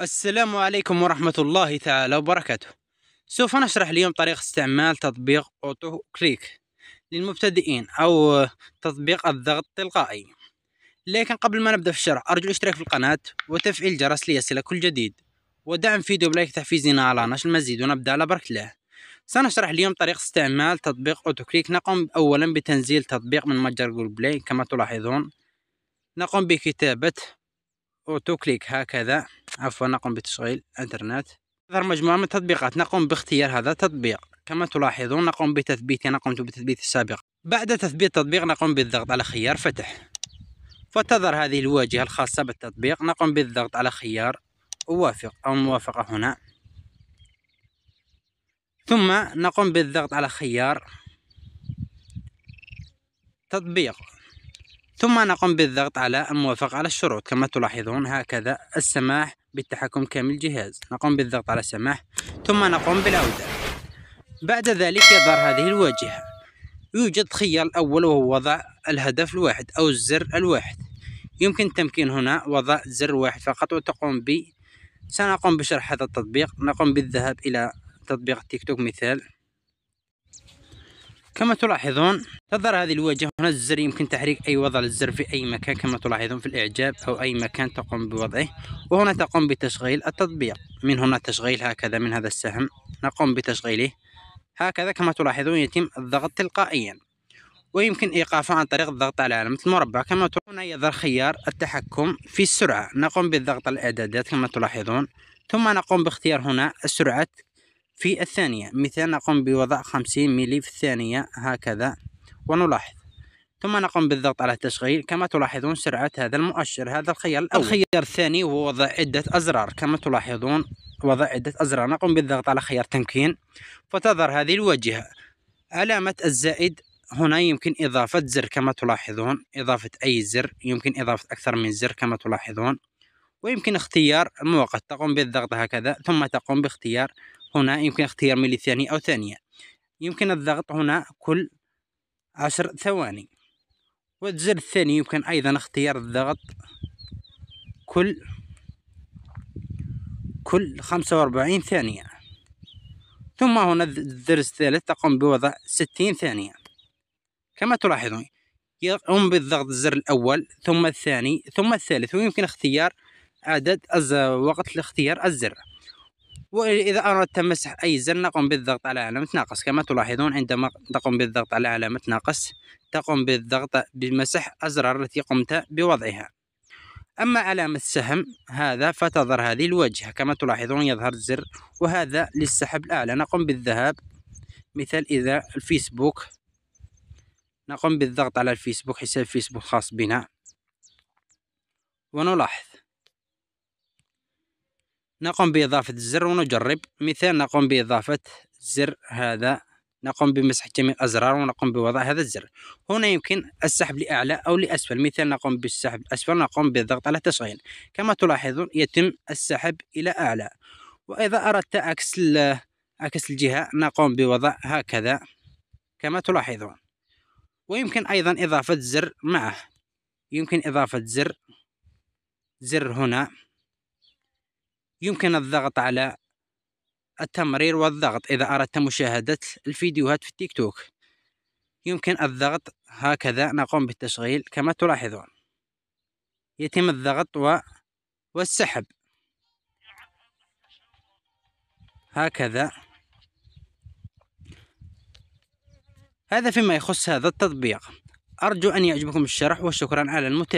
السلام عليكم ورحمة الله تعالى وبركاته سوف نشرح اليوم طريقة استعمال تطبيق أوتو كليك للمبتدئين أو تطبيق الضغط التلقائي لكن قبل ما نبدأ في الشرح أرجو الاشتراك في القناة وتفعيل الجرس ليصل كل جديد ودعم فيديو بلايك تحفيزنا على نشر المزيد ونبدأ على بركة الله سنشرح اليوم طريقة استعمال تطبيق أوتو كليك نقوم أولا بتنزيل تطبيق من متجر جوجل بلاي كما تلاحظون نقوم بكتابة أوتو كليك هكذا عفوا نقوم بتشغيل انترنت ظهر مجموعة من التطبيقات نقوم باختيار هذا التطبيق كما تلاحظون نقوم بتثبيته نقمت بتثبيت السابق بعد تثبيت التطبيق نقوم بالضغط على خيار فتح فتظهر هذه الواجهة الخاصة بالتطبيق نقوم بالضغط على خيار أوافق أو موافقة هنا ثم نقوم بالضغط على خيار تطبيق ثم نقوم بالضغط على الموافقة على الشروط كما تلاحظون هكذا السماح بالتحكم كامل الجهاز نقوم بالضغط على السماح ثم نقوم بالعودة بعد ذلك يظهر هذه الواجهة يوجد خيار الأول وهو وضع الهدف الواحد أو الزر الواحد يمكن تمكين هنا وضع زر واحد فقط وتقوم ب سنقوم بشرح هذا التطبيق نقوم بالذهاب إلى تطبيق تيك توك مثال كما تلاحظون تظهر هذه الواجهة هنا الزر يمكن تحريك أي وضع للزر في أي مكان كما تلاحظون في الإعجاب أو أي مكان تقوم بوضعه وهنا تقوم بتشغيل التطبيق من هنا تشغيل هكذا من هذا السهم نقوم بتشغيله هكذا كما تلاحظون يتم الضغط تلقائيا ويمكن إيقافه عن طريق الضغط على علامة المربع كما تلاحظون يظهر خيار التحكم في السرعة نقوم بالضغط على الإعدادات كما تلاحظون ثم نقوم باختيار هنا سرعة في الثانية مثال نقوم بوضع خمسين ملي في الثانية هكذا ونلاحظ ثم نقوم بالضغط على التشغيل كما تلاحظون سرعة هذا المؤشر هذا الخيار الأول الخيار الثاني هو وضع عدة أزرار كما تلاحظون وضع عدة أزرار نقوم بالضغط على خيار تمكين فتظهر هذه الواجهة علامة الزائد هنا يمكن إضافة زر كما تلاحظون إضافة أي زر يمكن إضافة أكثر من زر كما تلاحظون ويمكن اختيار المؤقت تقوم بالضغط هكذا ثم تقوم باختيار هنا يمكن اختيار ملي ثانية أو ثانية يمكن الضغط هنا كل عشر ثواني والزر الثاني يمكن أيضا اختيار الضغط كل كل خمسة وأربعين ثانية ثم هنا الدرس الثالث تقوم بوضع ستين ثانية كما تلاحظون يقوم بالضغط الزر الأول ثم الثاني ثم الثالث ويمكن اختيار عدد وقت لاختيار الزر وإذا أردت مسح أي زر نقوم بالضغط على علامة ناقص كما تلاحظون عندما تقوم بالضغط على علامة ناقص تقوم بالضغط بمسح أزرار التي قمت بوضعها أما علامة سهم هذا فتظهر هذه الواجهة كما تلاحظون يظهر زر وهذا للسحب الأعلى نقوم بالذهاب مثال إذا الفيسبوك نقوم بالضغط على الفيسبوك حساب فيسبوك خاص بنا ونلاحظ نقوم بإضافة الزر ونجرب مثال نقوم بإضافة الزر هذا نقوم بمسح جميع الأزرار ونقوم بوضع هذا الزر هنا يمكن السحب لأعلى أو لأسفل مثال نقوم بالسحب الأسفل نقوم بالضغط على تشغيل كما تلاحظون يتم السحب إلى أعلى وإذا أردت عكس عكس الجهة نقوم بوضع هكذا كما تلاحظون ويمكن أيضا إضافة زر معه يمكن إضافة زر زر هنا يمكن الضغط على التمرير والضغط إذا أردت مشاهدة الفيديوهات في التيك توك يمكن الضغط هكذا نقوم بالتشغيل كما تلاحظون يتم الضغط و... والسحب هكذا هذا فيما يخص هذا التطبيق أرجو أن يعجبكم الشرح وشكرا على المتابعة